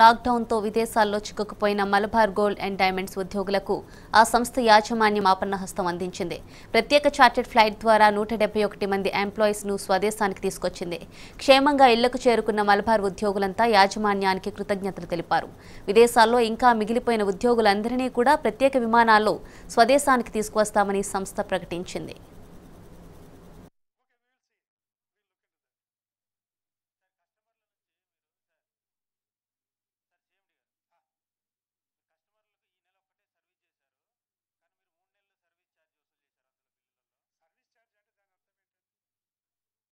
లాక్డౌన్తో విదేశాల్లో చిక్కుకుపోయిన Malabar gold and diamonds ఉద్యోగులకు ఆ సంస్థ యాజమాన్యం ఆపన్నహస్తం అందించింది ప్రత్యేక చార్టెడ్ ఫ్లైట్ ద్వారా నూట ఒకటి మంది ను స్వదేశానికి తీసుకొచ్చింది క్షేమంగా ఇళ్లకు చేరుకున్న మలబార్ ఉద్యోగులంతా యాజమాన్యానికి కృతజ్ఞతలు తెలిపారు విదేశాల్లో ఇంకా మిగిలిపోయిన ఉద్యోగులందరినీ కూడా ప్రత్యేక విమానాల్లో స్వదేశానికి తీసుకువస్తామని సంస్థ ప్రకటించింది